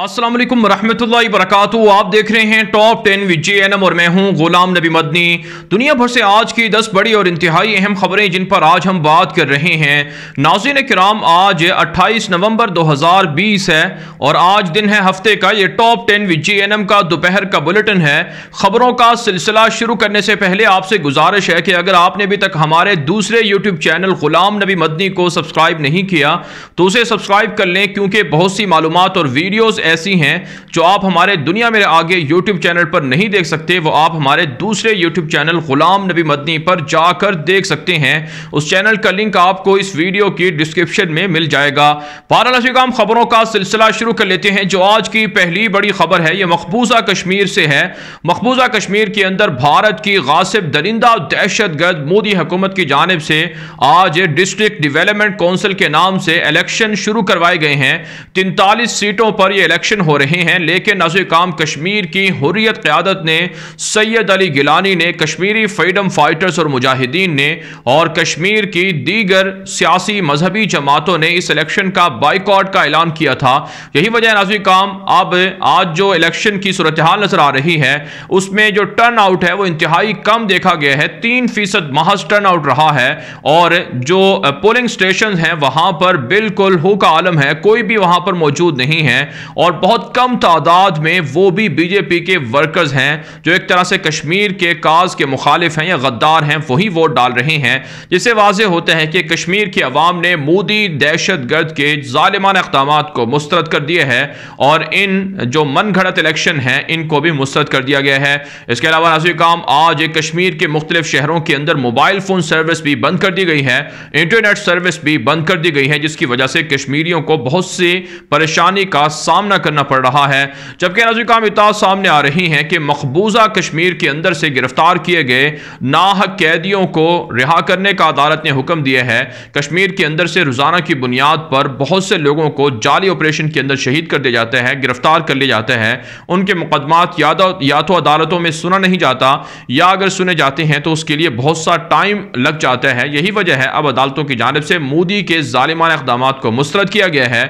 السلام علیکم ورحمۃ اللہ وبرکاتہ آپ دیکھ رہے ہیں top ten V J N M اور میں ہوں غلام نبی مدنی دنیا بھر سے آج کی دس بڑی اور انتہائی اہم خبریں جن پر آج ہم بات کر رہے ہیں ناظرین کرام آج اٹھائیس نومبر دو ہزار بیس ہے اور ہفتے کا یہ top ten V J N M کا دوپہر کا بلٹن ہے خبروں کا سلسلہ شروع کرنے سے پہلے آپ سے گزارش ہے کہ اگر آپ نے ابھی تک ہمارے دوسرے یوٹیوب چینل غلام نبی مدنی کو سبسکرائب نہیں کیا تو اسے سبسکرائب کر لیں کیونکہ بہت سی معلومات اور ویڈیوز ایسی ہیں جو آپ ہمارے دنیا میرے آگے یوٹیوب چینل پر نہیں دیکھ سکتے وہ آپ ہمارے دوسرے یوٹیوب چینل غلام نبی مدنی پر جا کر دیکھ سکتے ہیں اس چینل کا لنک آپ کو اس ویڈیو کی ڈسکرپشن میں مل جائے گا بارالہ شکام خبروں کا سلسلہ شروع کر لیتے ہیں جو آج کی پہلی بڑی خبر ہے یہ مقبوضہ کشمیر سے ہے مقبوضہ کشمیر کے اندر بھارت کی غاصب درندہ دہشت گرد مودی حکومت کی جانب سے آج ڈسٹرکٹ ڈیولپمنٹ کونسل کے نام سے الیکشن شروع کروائے گئے ہیں تینتالیس سیٹوں پر یہ الیکشن ہو رہے ہیں لیکن نازوی کام کشمیر کی حریت قیادت نے سید علی گلانی نے کشمیری فیڈم فائٹرز اور مجاہدین نے اور کشمیر کی دیگر سیاسی مذہبی جماعتوں نے اس الیکشن کا بائیک کا اعلان کیا تھا یہی وجہ ہے نازوی کام اب آج جو الیکشن کی صورتحال نظر آ رہی ہے اس میں جو ٹرن آؤٹ ہے وہ انتہائی کم دیکھا گیا ہے تین فیصد محض ٹرن آؤٹ رہا ہے اور جو پولنگ سٹیشنز ہیں وہاں پر بالکل ہو کا عالم ہے کوئی بھی وہاں پر موجود نہیں ہے اور بہت کم تعداد میں وہ بھی بی جے پی کے ورکرز ہیں جو ایک طرح سے کشمیر کے کاز کے مخالف ہیں یا غدار ہیں وہی ووٹ ڈال رہے ہیں جسے واضح ہوتا ہے کہ کشمیر کی عوام نے مودی دہشت گرد کے ظالمان اقدامات کو مسترد کر دیے ہیں اور ان جو من گھڑت الیکشن ہیں ان کو بھی مسترد کر دیا گیا ہے اس کے علاوہ ناظر کام آج کشمیر کے مختلف شہروں کے اندر موبائل فون سروس بھی بند کر دی گئی ہے انٹرنیٹ سروس بھی بند کر دی گئی ہے جس کی وجہ سے کشمیریوں کو بہت سی پریشانی کا سامنا سامنا کرنا پڑ رہا ہے جبکہ ناظرین کام اطاعت سامنے آ رہی ہیں کہ مقبوضہ کشمیر کے اندر سے گرفتار کیے گئے ناحق قیدیوں کو رہا کرنے کا عدالت نے حکم دیا ہے کشمیر کے اندر سے روزانہ کی بنیاد پر بہت سے لوگوں کو جالی آپریشن کے اندر شہید کر دیا جاتے ہیں گرفتار کر لیا جاتے ہیں ان کے مقدمات یا تو عدالتوں میں سنا نہیں جاتا یا اگر سنے جاتے ہیں تو اس کے لیے بہت سا ٹائم لگ جاتا ہے یہی وجہ ہے اب عدالتوں کی جانب سے مودی کے ظالمان اقدامات کو مسترد کیا گیا ہے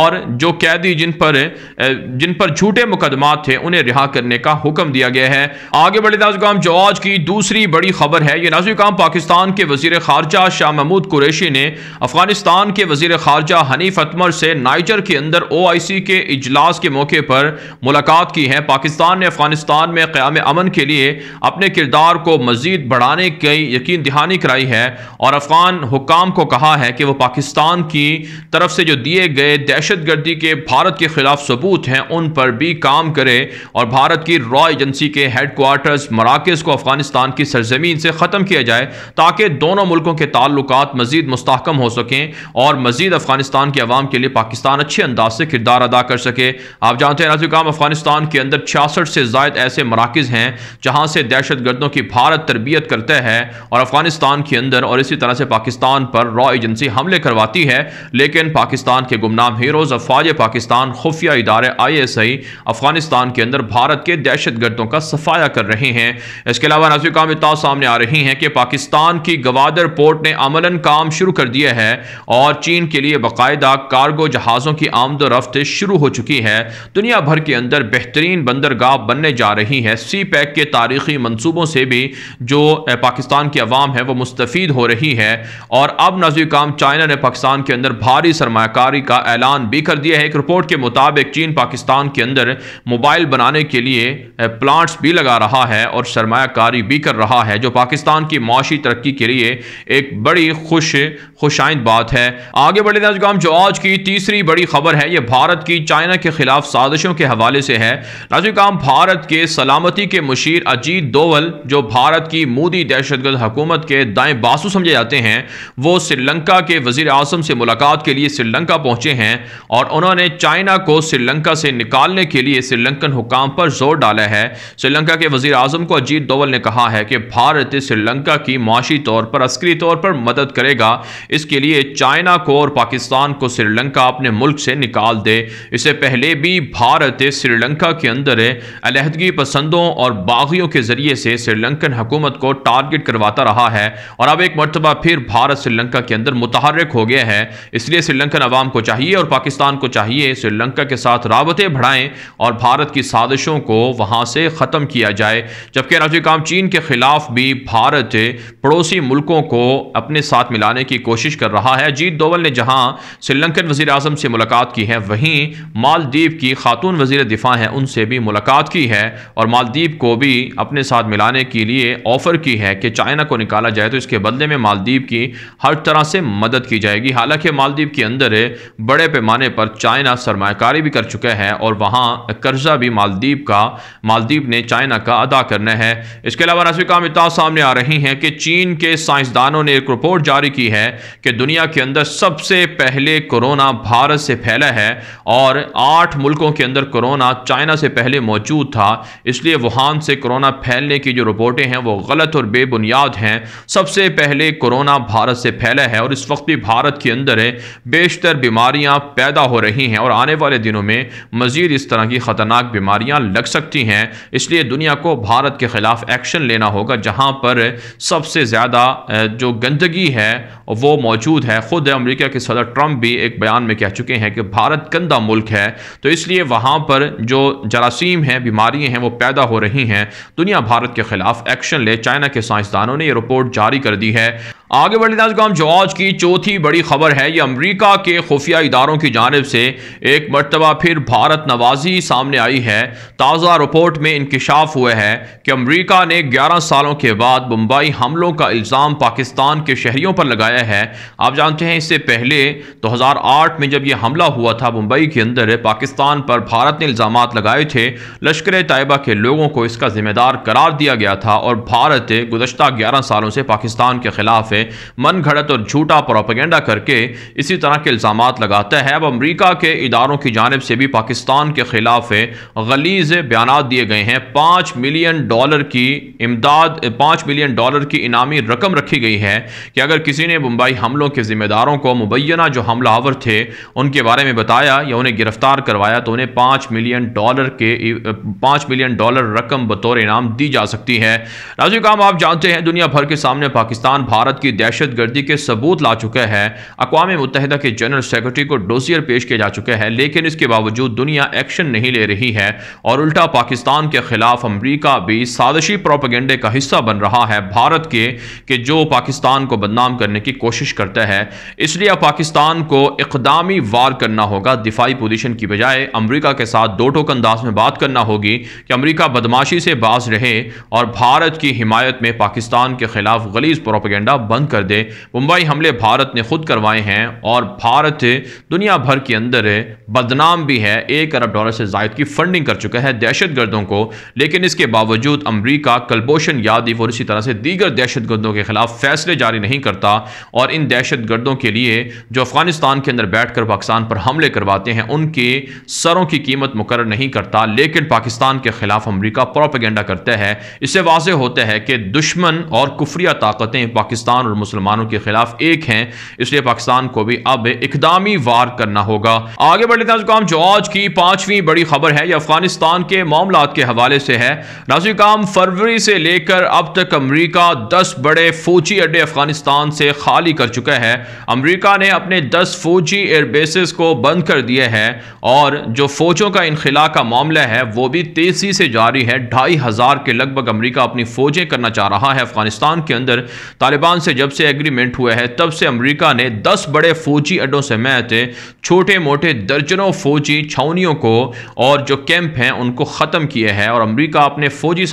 اور جو قیدی جن پر پہلے جن پر جھوٹے مقدمات تھے انہیں رہا کرنے کا حکم دیا گیا ہے آگے بڑھے ناظرین کام جو آج کی دوسری بڑی خبر ہے یہ ناظرین کام پاکستان کے وزیر خارجہ شاہ محمود قریشی نے افغانستان کے وزیر خارجہ حنیف اتمر سے نائجر کے اندر او آئی سی کے اجلاس کے موقع پر ملاقات کی ہے پاکستان نے افغانستان میں قیام امن کے لیے اپنے کردار کو مزید بڑھانے کی یقین دہانی کرائی ہے اور افغان حکام کو کہا ہے کہ وہ پاکستان کی طرف سے جو دیے گئے دہشت گردی کے بھارت کے خلاف خلاف ثبوت ہیں ان پر بھی کام کرے اور بھارت کی را ایجنسی کے ہیڈ کوارٹرز مراکز کو افغانستان کی سرزمین سے ختم کیا جائے تاکہ دونوں ملکوں کے تعلقات مزید مستحکم ہو سکیں اور مزید افغانستان کے عوام کے لیے پاکستان اچھے انداز سے کردار ادا کر سکے آپ جانتے ہیں افغانستان کے اندر 66 سے زائد ایسے مراکز ہیں جہاں سے دہشت گردوں کی بھارت تربیت کرتا ہے اور افغانستان کے اندر اور اسی طرح سے پاکستان پر ایجنسی حملے کرواتی ہے لیکن پاکستان کے گمنام ہیروز افواج پاکستان خفیہ خفیہ ادارے آئی ایس آئی افغانستان کے اندر بھارت کے دہشت گردوں کا صفایا کر رہے ہیں اس کے علاوہ نظر کام اتنا سامنے آ رہی ہیں کہ پاکستان کی گوادر پورٹ نے عملاً کام شروع کر دیا ہے اور چین کے لیے باقاعدہ کارگو جہازوں کی آمد و رفت شروع ہو چکی ہے دنیا بھر کے اندر بہترین بندرگاہ بننے جا رہی ہے سی پیک کے تاریخی منصوبوں سے بھی جو پاکستان کی عوام ہے وہ مستفید ہو رہی ہے اور اب نظر کام چائنا نے پاکستان کے اندر بھاری سرمایہ کاری کا اعلان بھی کر دیا ہے ایک رپورٹ کے مطابق ایک چین پاکستان کے اندر موبائل بنانے کے لیے پلانٹس بھی لگا رہا ہے اور سرمایہ کاری بھی کر رہا ہے جو پاکستان کی معاشی ترقی کے لیے ایک بڑی خوش خوشائند بات ہے آگے بڑھے نازگام جو آج کی تیسری بڑی خبر ہے یہ بھارت کی چائنہ کے خلاف سادشوں کے حوالے سے ہے نازگام بھارت کے سلامتی کے مشیر عجید دوول جو بھارت کی مودی دہشتگرد حکومت کے دائیں باسو سمجھے جاتے ہیں وہ سرلنکا کے وزیر آسم سے ملاقات کے لیے سرلنکا پہنچے ہیں اور انہوں نے چائنہ کو سری لنکا سے نکالنے کے لیے سری لنکن حکام پر زور ڈالے ہیں سری لنکا کے وزیر آزم کو عجید دول نے کہا ہے کہ بھارت سری لنکا کی معاشی طور پر عسکری طور پر مدد کرے گا اس کے لیے چائنہ کو اور پاکستان کو سری لنکا اپنے ملک سے نکال دے اسے پہلے بھی بھارت سری لنکا کے اندر الہدگی پسندوں اور باغیوں کے ذریعے سے سری لنکن حکومت کو ٹارگٹ کرواتا رہا ہے اور اب ایک مرتبہ پھر بھارت سری لنکا کے اندر متحرک ہو گیا ہے اس لیے سری لنکن عوام کو چاہیے اور پاکستان کو چاہیے سری لنکا کے ساتھ رابطے بڑھائیں اور بھارت کی سادشوں کو وہاں سے ختم کیا جائے جبکہ راجعہ کام چین کے خلاف بھی بھارت پڑوسی ملکوں کو اپنے ساتھ ملانے کی کوشش کر رہا ہے جیت دوول نے جہاں سلنکن وزیراعظم سے ملاقات کی ہے وہیں مالدیب کی خاتون وزیر دفاع ہیں ان سے بھی ملاقات کی ہے اور مالدیب کو بھی اپنے ساتھ ملانے کے لیے آفر کی ہے کہ چائنہ کو نکالا جائے تو اس کے بدلے میں مالدیب کی ہر طرح سے مدد کی جائے گی حالانکہ مالدیب کے اندر بڑے پیمانے پر چائنہ سرمایہ کار اشارے بھی کر چکے ہیں اور وہاں کرزہ بھی مالدیب کا مالدیب نے چائنہ کا ادا کرنا ہے اس کے علاوہ رسوی کام اتاہ سامنے آ رہی ہیں کہ چین کے سائنسدانوں نے ایک رپورٹ جاری کی ہے کہ دنیا کے اندر سب سے پہلے کرونا بھارت سے پھیلا ہے اور آٹھ ملکوں کے اندر کرونا چائنہ سے پہلے موجود تھا اس لیے وہان سے کرونا پھیلنے کی جو رپورٹیں ہیں وہ غلط اور بے بنیاد ہیں سب سے پہلے کرونا بھارت سے پھیلا ہے اور اس وقت بھی بھارت کے اندر بیشتر بیماریاں پیدا ہو رہی ہیں اور آنے والے دنوں میں مزید اس طرح کی خطرناک بیماریاں لگ سکتی ہیں اس لیے دنیا کو بھارت کے خلاف ایکشن لینا ہوگا جہاں پر سب سے زیادہ جو گندگی ہے وہ موجود ہے خود امریکہ کے صدر ٹرمپ بھی ایک بیان میں کہہ چکے ہیں کہ بھارت گندہ ملک ہے تو اس لیے وہاں پر جو جراثیم ہیں بیماریاں ہیں وہ پیدا ہو رہی ہیں دنیا بھارت کے خلاف ایکشن لے چائنا کے سائنسدانوں نے یہ رپورٹ جاری کر دی ہے آگے بڑھتے ہیں ہم جو آج کی چوتھی بڑی خبر ہے یہ امریکہ کے خفیہ اداروں کی جانب سے ایک مرتبہ پھر بھارت نوازی سامنے آئی ہے تازہ رپورٹ میں انکشاف ہوا ہے کہ امریکہ نے گیارہ سالوں کے بعد بمبائی حملوں کا الزام پاکستان کے شہریوں پر لگایا ہے آپ جانتے ہیں اس سے پہلے دو ہزار آٹھ میں جب یہ حملہ ہوا تھا بمبئی کے اندر پاکستان پر بھارت نے الزامات لگائے تھے لشکر طیبہ کے لوگوں کو اس کا ذمہ دار قرار دیا گیا تھا اور بھارت گزشتہ گیارہ سالوں سے پاکستان کے خلاف نے من گھڑت اور جھوٹا پروپیگنڈا کر کے اسی طرح کے الزامات لگاتا ہے اب امریکہ کے اداروں کی جانب سے بھی پاکستان کے خلاف غلیز بیانات دیے گئے ہیں پانچ ملین ڈالر کی امداد پانچ ملین ڈالر کی انعامی رقم رکھی گئی ہے کہ اگر کسی نے بمبائی حملوں کے ذمہ داروں کو مبینہ جو حملہ آور تھے ان کے بارے میں بتایا یا انہیں گرفتار کروایا تو انہیں پانچ ملین ڈالر کے پانچ ملین ڈالر رقم بطور انعام دی جا سکتی ہے ناظرین کام آپ جانتے ہیں دنیا بھر کے سامنے پاکستان بھارت کی کی دہشت گردی کے ثبوت لا چکے ہیں اقوام متحدہ کے جنرل سیکرٹری کو ڈوزیر پیش کیا جا چکے ہیں لیکن اس کے باوجود دنیا ایکشن نہیں لے رہی ہے اور الٹا پاکستان کے خلاف امریکہ بھی سادشی پروپیگنڈے کا حصہ بن رہا ہے بھارت کے کہ جو پاکستان کو بدنام کرنے کی کوشش کرتا ہے اس لیے پاکستان کو اقدامی وار کرنا ہوگا دفاعی پوزیشن کی بجائے امریکہ کے ساتھ دو ٹوک انداز میں بات کرنا ہوگی کہ امریکہ بدماشی سے باز رہے اور بھارت کی حمایت میں پاکستان کے خلاف غلیظ پروپیگنڈا ب بند کر دے ممبئی حملے بھارت نے خود کروائے ہیں اور بھارت دنیا بھر کے اندر بدنام بھی ہے ایک ارب ڈالر سے زائد کی فنڈنگ کر چکا دہشت گردوں کو لیکن اس کے باوجود امریکہ کلبوشن اور اسی طرح سے دیگر دہشت گردوں کے خلاف فیصلے جاری نہیں کرتا اور ان دہشت گردوں کے لیے جو افغانستان کے اندر بیٹھ کر پاکستان پر حملے کرواتے ہیں ان کے سروں کی قیمت مقرر نہیں کرتا لیکن پاکستان کے خلاف امریکہ پروپیگنڈا کرتا ہے اس سے واضح ہوتا ہے کہ دشمن اور کفریہ طاقتیں پاکستان اور مسلمانوں کے خلاف ایک ہیں اس لیے پاکستان کو بھی اب اقدامی وار کرنا ہوگا آگے بڑھ لیتے ہیں کام جو آج کی پانچویں بڑی خبر ہے یہ افغانستان کے معاملات کے حوالے سے ہے نازی کام فروری سے لے کر اب تک امریکہ دس بڑے فوجی اڈے افغانستان سے خالی کر چکا ہے امریکہ نے اپنے دس فوجی ایئر بیسز کو بند کر دیے ہیں اور جو فوجوں کا انخلا کا معاملہ ہے وہ بھی تیزی سے جاری ہے ڈھائی ہزار کے لگ بھگ امریکہ اپنی فوجیں کرنا چاہ رہا ہے افغانستان کے اندر طالبان سے جب سے ایگریمنٹ ہوا ہے تب سے امریکہ نے دس بڑے فوجی اڈوں سمیت موٹے درجنوں فوجی کو کو اور جو کیمپ ہیں ان ختم کیے ہیں اور امریکہ اپنے فوجی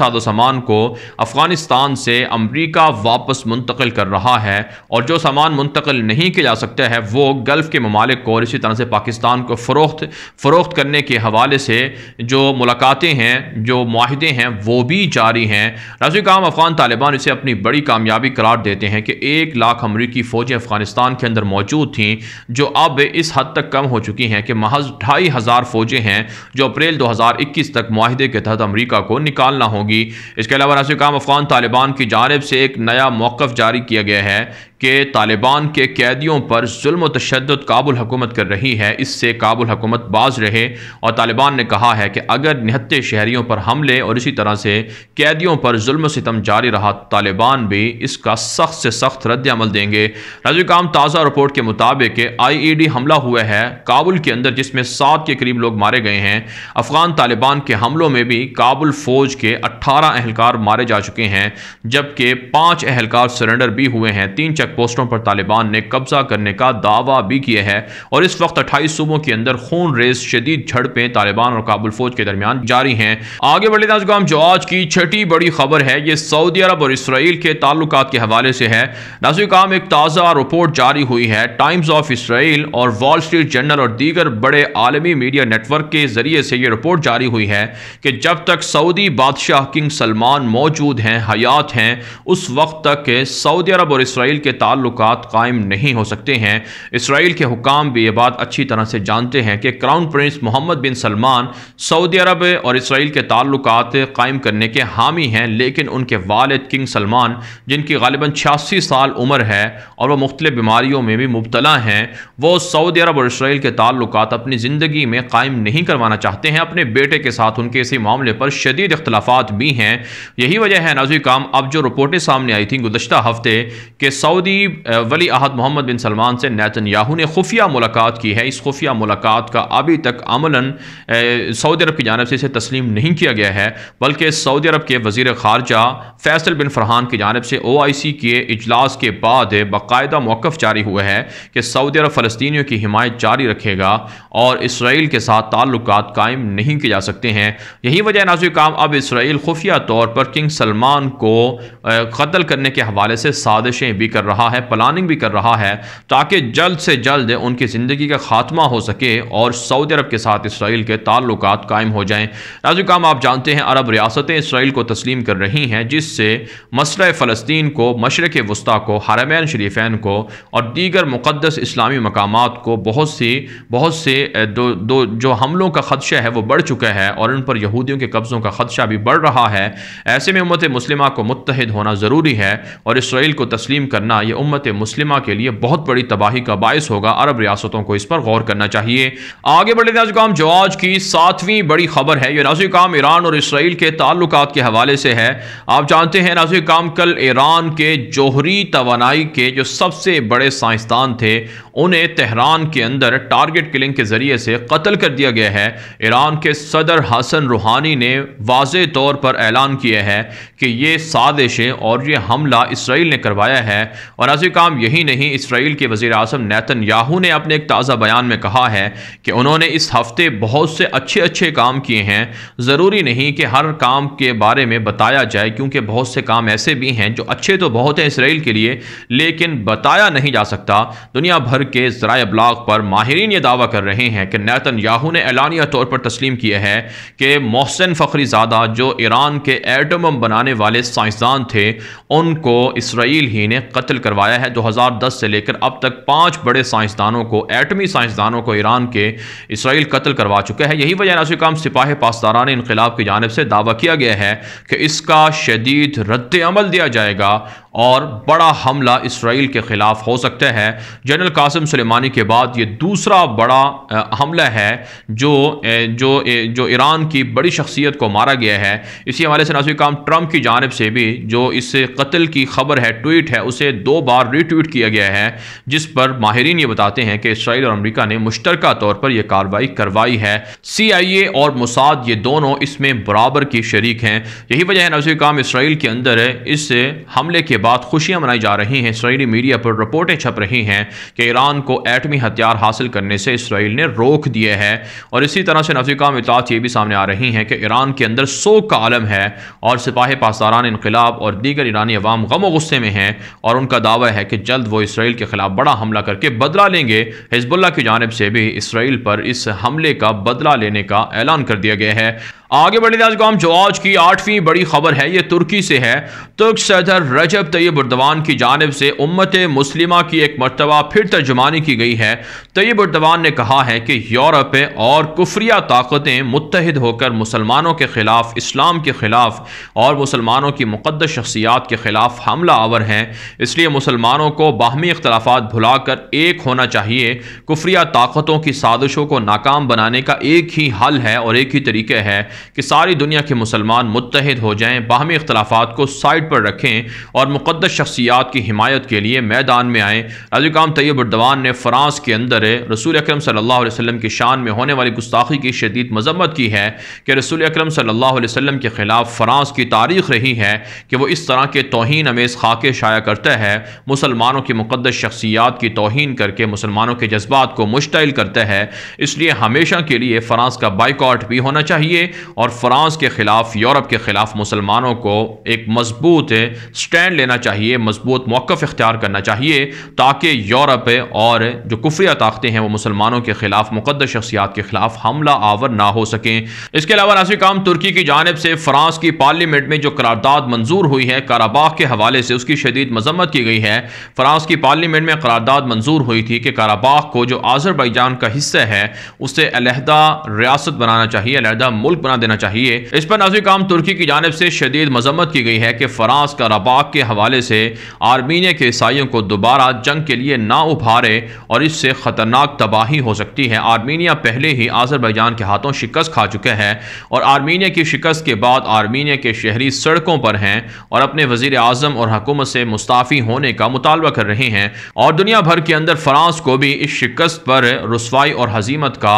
کو افغانستان سے امریکہ واپس منتقل کر رہا ہے اور جو سامان منتقل نہیں کیا جا سکتا ہے وہ گلف کے ممالک کو اور اسی طرح سے پاکستان کو فروخت کرنے کے حوالے سے جو ملاقاتیں ہیں جو معاہدے ہیں وہ بھی جاری ہیں راضی کام افغان طالبان اسے اپنی بڑی کامیابی قرار دیتے ہیں کہ کہ ایک لاکھ امریکی فوجیں افغانستان کے اندر موجود تھیں جو اب اس حد تک کم ہو چکی ہیں کہ اپریل دو ہزار اکیس تک معاہدے کے تحت امریکہ کو نکالنا ہوگی اس کے علاوہ افغان طالبان کی جانب سے ایک نیا موقف جاری کیا گیا ہے کہ طالبان کے قیدیوں پر ظلم و تشدد کابل حکومت کر رہی ہے اس سے کابل حکومت باز رہے اور طالبان نے کہا ہے کہ اگر نہتے شہریوں پر حملے اور اسی طرح سے قیدیوں پر ظلم و ستم جاری رہا طالبان بھی اس کا سخت سے سخت رد عمل دیں گے رضی کام تازہ رپورٹ کے مطابق آئی ای ڈی حملہ ہوا ہے کابل کے اندر جس میں سات کے قریب لوگ مارے گئے ہیں افغان طالبان کے حملوں میں بھی کابل فوج کے اٹھارہ اہلکار مارے جا چکے ہیں جبکہ پانچ اہلکار سرنڈر بھی ہوئے ہیں تین چک پوسٹوں پر طالبان نے قبضہ کرنے کا دعویٰ بھی کیے ہیں اور اس وقت اٹھائیس صوبوں کے اندر خون ریز شدید جھڑپیں طالبان اور کابل فوج کے درمیان جاری ہیں آگے بڑھنے ناظرگام جو آج کی چھٹی بڑی خبر ہے یہ سعودی عرب اور اسرائیل کے تعلقات کے حوالے سے ہے ناظرگام ایک تازہ رپورٹ جاری ہوئی ہے ٹائمز آف اسرائیل اور وال اسٹریٹ جنرل اور دیگر بڑے عالمی میڈیا نیٹورک کے ذریعے سے یہ رپورٹ جاری ہوئی ہے کہ جب تک سعودی بادشاہ کنگ سلمان موجود ہیں حیات ہیں اس وقت تک سعودی عرب اور اسرائیل کے تعلقات قائم نہیں ہو سکتے ہیں اسرائیل کے حکام بھی یہ بات اچھی طرح سے جانتے ہیں کہ crown prince Mohammed bin Salman سعودی عرب اور اسرائیل کے تعلقات قائم کرنے کے حامی ہیں لیکن ان کے والد کنگ سلمان جن کی غالباً سال عمر ہے اور وہ مختلف بیماریوں میں بھی مبتلا ہیں وہ سعودی عرب اور اسرائیل کے تعلقات اپنی زندگی میں قائم نہیں کروانا چاہتے ہیں اپنے بیٹے کے ساتھ ان کے اسی معاملے پر شدید اختلافات بھی ہیں یہی وجہ ہے نازی کام اب جو رپورٹیں سامنے آئی تھیں گزشتہ ہفتے کہ سعودی سعودی ولی احد محمد بن سلمان سے نیتن یاہو نے خفیہ ملاقات کی ہے اس خفیہ ملاقات کا ابھی تک عملاً سعودی عرب کی جانب سے اسے تسلیم نہیں کیا گیا ہے بلکہ سعودی عرب کے وزیر خارجہ فیصل بن فرحان کی جانب سے او آئی سی کے اجلاس کے بعد باقاعدہ موقف جاری ہوا ہے کہ سعودی عرب فلسطینیوں کی حمایت جاری رکھے گا اور اسرائیل کے ساتھ تعلقات قائم نہیں کیے جا سکتے ہیں یہی وجہ نازو کام اب اسرائیل خفیہ طور پر کنگ سلمان کو قتل کرنے کے حوالے سے سازشیں بھی کر رہا رہا ہے پلاننگ بھی کر رہا ہے تاکہ جلد سے جلد ان کی زندگی کا خاتمہ ہو سکے اور سعودی عرب کے ساتھ اسرائیل کے تعلقات قائم ہو جائیں ناظر کام آپ جانتے ہیں عرب ریاستیں اسرائیل کو تسلیم کر رہی ہیں جس سے مسئلہ فلسطین کو مشرق وسطیٰ کو حرمین شریفین کو اور دیگر مقدس اسلامی مقامات کو بہت سی بہت سے جو حملوں کا خدشہ ہے وہ بڑھ چکا ہے اور ان پر یہودیوں کے قبضوں کا خدشہ بھی بڑھ رہا ہے ایسے میں امت مسلمہ کو متحد ہونا ضروری ہے اور اسرائیل کو تسلیم کرنا یہ امت مسلمہ کے لیے بہت بڑی تباہی کا باعث ہوگا عرب ریاستوں کو اس پر غور کرنا چاہیے آگے بڑھے ناز کام جو آج کی ساتھویں بڑی خبر ہے یہ نازو کام ایران اور اسرائیل کے تعلقات کے حوالے سے ہے آپ جانتے ہیں نازو کام کل ایران کے جوہری توانائی کے جو سب سے بڑے سائنسدان تھے انہیں تہران کے اندر ٹارگٹ کلنگ کے ذریعے سے قتل کر دیا گیا ہے ایران کے صدر حسن روحانی نے واضح طور پر اعلان کیا ہے کہ یہ سازشیں اور یہ حملہ اسرائیل نے کروایا ہے اور عزی کام یہی نہیں اسرائیل کے وزیر اعظم نیتن یاہو نے اپنے ایک تازہ بیان میں کہا ہے کہ انہوں نے اس ہفتے بہت سے اچھے اچھے کام کیے ہیں ضروری نہیں کہ ہر کام کے بارے میں بتایا جائے کیونکہ بہت سے کام ایسے بھی ہیں جو اچھے تو بہت ہیں اسرائیل کے لیے لیکن بتایا نہیں جا سکتا دنیا بھر کے ذرائع ابلاغ پر ماہرین یہ دعویٰ کر رہے ہیں کہ نیتن یاہو نے اعلانیہ طور پر تسلیم کیا ہے کہ محسن فخری زادہ جو ایران کے ایٹم بم بنانے والے سائنسدان تھے ان کو اسرائیل ہی نے قتل کروایا ہے دو ہزار دس سے لے کر اب تک پانچ بڑے سائنسدانوں کو ایٹمی سائنسدانوں کو ایران کے اسرائیل قتل کروا چکے ہیں یہی وجہ ناظرین کام سپاہ پاسداران انقلاب کی جانب سے دعویٰ کیا گیا ہے کہ اس کا شدید رد عمل دیا جائے گا اور بڑا حملہ اسرائیل کے خلاف ہو سکتا ہے جنرل قاسم سلیمانی کے بعد یہ دوسرا بڑا حملہ ہے جو جو جو ایران کی بڑی شخصیت کو مارا گیا ہے اسی حوالے سے ناظرین کام ٹرمپ کی جانب سے بھی جو اس سے قتل کی خبر ہے ٹویٹ ہے اسے دو بار ری ٹویٹ کیا گیا ہے جس پر ماہرین یہ بتاتے ہیں کہ اسرائیل اور امریکہ نے مشترکہ طور پر یہ کاروائی کروائی ہے سی آئی اے اور مساد یہ دونوں اس میں برابر کی شریک ہیں یہی وجہ ہے کام اسرائیل کے اندر اس حملے کے بعد خوشیاں منائی جا رہی ہیں اسرائیلی میڈیا پر رپورٹیں چھپ رہی ہیں کہ ایران کو ایٹمی ہتھیار حاصل کرنے سے اسرائیل نے روک دیے ہے اور اسی طرح سے نفی کا امتحچ یہ بھی سامنے آ رہی ہیں کہ ایران کے اندر سو کا عالم ہے اور سپاہ پاسداران انقلاب اور دیگر ایرانی عوام غم و غصے میں ہیں اور ان کا دعویٰ ہے کہ جلد وہ اسرائیل کے خلاف بڑا حملہ کر کے بدلہ لیں گے حزب اللہ کی جانب سے بھی اسرائیل پر اس حملے کا بدلہ لینے کا اعلان کر دیا گیا ہے آگے بڑی ہم جو آج کی آٹھویں بڑی خبر ہے یہ ترکی سے ہے ترک صدر رجب طیب اردوان کی جانب سے امت مسلمہ کی ایک مرتبہ پھر ترجمانی کی گئی ہے طیب اردوان نے کہا ہے کہ یورپ اور کفریہ طاقتیں متحد ہو کر مسلمانوں کے خلاف اسلام کے خلاف اور مسلمانوں کی مقدس شخصیات کے خلاف حملہ آور ہیں اس لیے مسلمانوں کو باہمی اختلافات بھلا کر ایک ہونا چاہیے کفریہ طاقتوں کی سازشوں کو ناکام بنانے کا ایک ہی حل ہے اور ایک ہی طریقہ ہے کہ ساری دنیا کے مسلمان متحد ہو جائیں باہمی اختلافات کو سائڈ پر رکھیں اور مقدس شخصیات کی حمایت کے لیے میدان میں آئیں رضام طیب اردوان نے فرانس کے اندر کرے رسول اکرم صلی اللہ علیہ وسلم کی شان میں ہونے والی گستاخی کی شدید مذمت کی ہے کہ رسول اکرم صلی اللہ علیہ وسلم کے خلاف فرانس کی تاریخ رہی ہے کہ وہ اس طرح کے توہین امیز خاکے شائع کرتا ہے مسلمانوں کی مقدس شخصیات کی توہین کر کے مسلمانوں کے جذبات کو مشتعل کرتا ہے اس لیے ہمیشہ کے لیے فرانس کا بائیکاٹ بھی ہونا چاہیے اور فرانس کے خلاف یورپ کے خلاف مسلمانوں کو ایک مضبوط سٹینڈ لینا چاہیے مضبوط موقف اختیار کرنا چاہیے تاکہ یورپ اور جو کفریہ طاقت چاہتے ہیں وہ مسلمانوں کے خلاف مقدس شخصیات کے خلاف حملہ آور نہ ہو سکیں اس کے علاوہ ناصر کام ترکی کی جانب سے فرانس کی پارلیمنٹ میں جو قرارداد منظور ہوئی ہے کاراباخ کے حوالے سے اس کی شدید مذمت کی گئی ہے فرانس کی پارلیمنٹ میں قرارداد منظور ہوئی تھی کہ کاراباخ کو جو آزر بائیجان کا حصہ ہے اسے علیحدہ ریاست بنانا چاہیے علیحدہ ملک بنا دینا چاہیے اس پر ناصر کام ترکی کی جانب سے شدید مذمت کی گئی ہے کہ فرانس کاراباخ کے حوالے سے آرمینیا کے عیسائیوں کو دوبارہ جنگ کے لیے نہ ابھارے اور اس سے خطر خطرناک تباہی ہو سکتی ہے آرمینیا پہلے ہی آزر کے ہاتھوں شکست کھا چکے ہیں اور آرمینیا کی شکست کے بعد آرمینیا کے شہری سڑکوں پر ہیں اور اپنے وزیر اعظم اور حکومت سے مستعفی ہونے کا مطالبہ کر رہے ہیں اور دنیا بھر کے اندر فرانس کو بھی اس شکست پر رسوائی اور حضیمت کا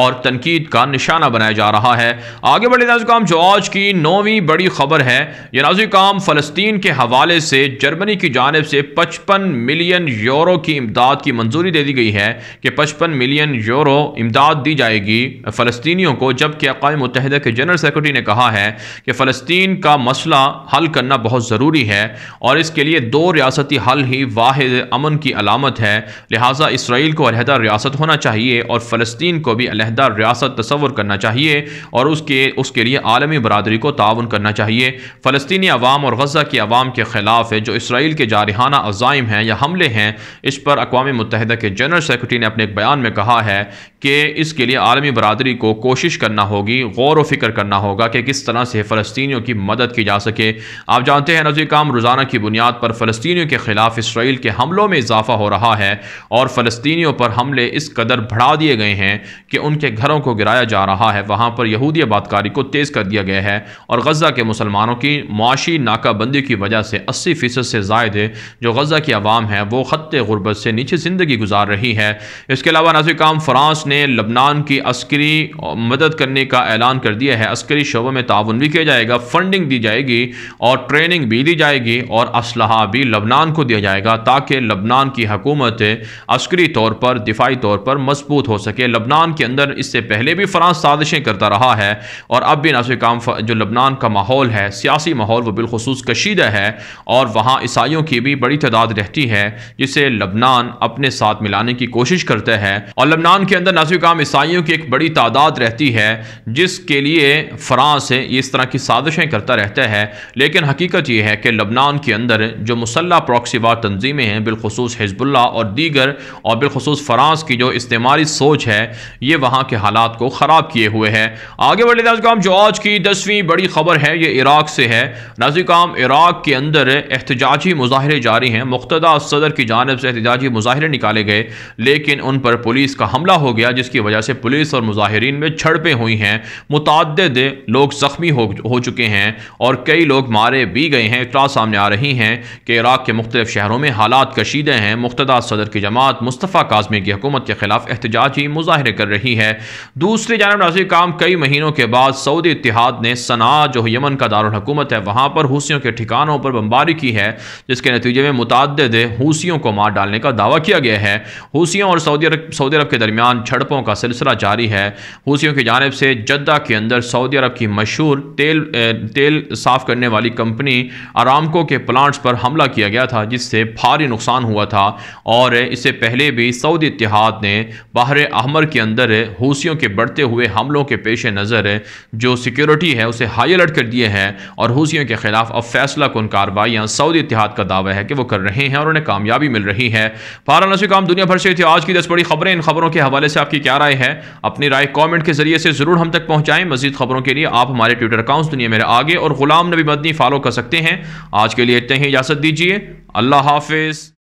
اور تنقید کا نشانہ بنایا جا رہا ہے آگے کام جو آج کی نویں بڑی خبر ہے یہ رازو کام فلسطین کے حوالے سے جرمنی کی جانب سے پچپن ملین یورو کی امداد کی منظوری دے دی گئی ہے کہ پچپن ملین یورو امداد دی جائے گی فلسطینیوں کو جبکہ اقوام متحدہ کے جنرل سیکرٹری نے کہا ہے کہ فلسطین کا مسئلہ حل کرنا بہت ضروری ہے اور اس کے لیے دو ریاستی حل ہی واحد امن کی علامت ہے لہٰذا اسرائیل کو علیحدہ ریاست ہونا چاہیے اور فلسطین کو بھی علیحدہ ریاست تصور کرنا چاہیے اور اس کے اس کے لیے عالمی برادری کو تعاون کرنا چاہیے فلسطینی عوام اور غزہ کی عوام کے خلاف ہے جو اسرائیل کے جارحانہ عزائم ہیں یا حملے ہیں اس پر اقوام متحدہ کے جنرل سیکرٹری نے اپنے ایک بیان میں کہا ہے کہ اس کے لیے عالمی برادری کو کوشش کرنا ہوگی غور و فکر کرنا ہوگا کہ کس طرح سے فلسطینیوں کی مدد کی جا سکے آپ جانتے ہیں نظر کام روزانہ کی بنیاد پر فلسطینیوں کے خلاف اسرائیل کے حملوں میں اضافہ ہو رہا ہے اور فلسطینیوں پر حملے اس قدر بڑھا دیے گئے ہیں کہ ان کے گھروں کو گرایا جا رہا ہے وہاں پر یہودی آباد کاری کو تیز کر دیا گیا ہے اور غزہ کے مسلمانوں کی معاشی ناکہ بندی کی وجہ سے اسی فیصد سے زائد جو غزہ کی عوام ہے وہ خط غربت سے نیچے زندگی گزار رہی ہے اس کے علاوہ نظر کام فرانس نے لبنان کی عسکری مدد کرنے کا اعلان کر دیا ہے عسکری شعبوں میں تعاون بھی کیا جائے گا فنڈنگ دی جائے گی اور ٹریننگ بھی دی جائے گی اور اسلحہ بھی لبنان کو دیا جائے گا تاکہ لبنان کی حکومت عسکری طور پر دفاعی طور پر مضبوط ہو سکے لبنان کے اندر اس سے پہلے بھی فرانس سازشیں کرتا رہا ہے اور اب بھی ناصر کام جو لبنان کا ماحول ہے سیاسی ماحول وہ بالخصوص کشیدہ ہے اور وہاں عیسائیوں کی بھی بڑی تعداد رہتی ہے جسے لبنان اپنے ساتھ ملانے کی کوشش کرتا ہے اور لبنان کے اندر کام عیسائیوں کی ایک بڑی تعداد رہتی ہے جس کے لیے فرانس یہ اس طرح کی سازشیں کرتا رہتا ہے لیکن حقیقت یہ ہے کہ لبنان کے اندر جو مسلح پروکسی وار تنظیمیں ہیں بالخصوص حزب اللہ اور دیگر اور بالخصوص فرانس کی جو استعمالی سوچ ہے یہ وہاں کے حالات کو خراب کیے ہوئے ہے آگے والے کام جو آج کی دسویں بڑی خبر ہے یہ عراق سے ہے کام عراق کے اندر احتجاجی مظاہرے جاری ہیں مقتدہ صدر کی جانب سے احتجاجی مظاہرے نکالے گئے لیکن ان پر پولیس کا حملہ ہو گیا جس کی وجہ سے پولیس اور مظاہرین میں چھڑپیں ہوئی ہیں متعدد لوگ زخمی ہو چکے ہیں اور کئی لوگ مارے بھی گئے ہیں اطلاع سامنے آ رہی ہیں کہ عراق کے مختلف شہروں میں حالات کشیدے ہیں مقتدہ صدر کی جماعت مصطفیٰ قازمی کی حکومت کے خلاف احتجاجی مظاہرے کر رہی ہے دوسری جانب ناظر کام کئی مہینوں کے بعد سعودی اتحاد نے سنا جو یمن کا دارالحکومت ہے وہاں پر حوثیوں کے ٹھکانوں پر بمباری کی ہے جس کے نتیجے میں متعدد حوثیوں کو مار ڈالنے کا دعویٰ کیا گیا ہے حوثیوں اور سعودی عرب کے درمیان چھڑ جھڑپوں کا سلسلہ جاری ہے حوثیوں کی جانب سے جدہ کے اندر سعودی عرب کی مشہور تیل, تیل صاف کرنے والی کمپنی آرامکو کے پلانٹس پر حملہ کیا گیا تھا جس سے بھاری نقصان ہوا تھا اور اس سے پہلے بھی سعودی اتحاد نے بحر احمر کے اندر حوثیوں کے بڑھتے ہوئے حملوں کے پیش نظر جو سیکیورٹی ہے اسے ہائی الرٹ کر دیے ہیں اور حوثیوں کے خلاف اب فیصلہ کن کاروائیاں سعودی اتحاد کا دعویٰ ہے کہ وہ کر رہے ہیں اور انہیں کامیابی مل رہی ہے بہرحال نسوی کام دنیا بھر سے تھی آج کی دس بڑی خبریں ان خبروں کے حوالے سے آپ آپ کی کیا رائے ہے اپنی رائے کے ذریعے سے ضرور ہم تک پہنچائیں مزید خبروں کے لیے آپ ہمارے ٹویٹر دنیا میرے آگے اور غلام نبی مدنی فالو کر سکتے ہیں آج کے لیے اتنے ہی اجازت اللہ حافظ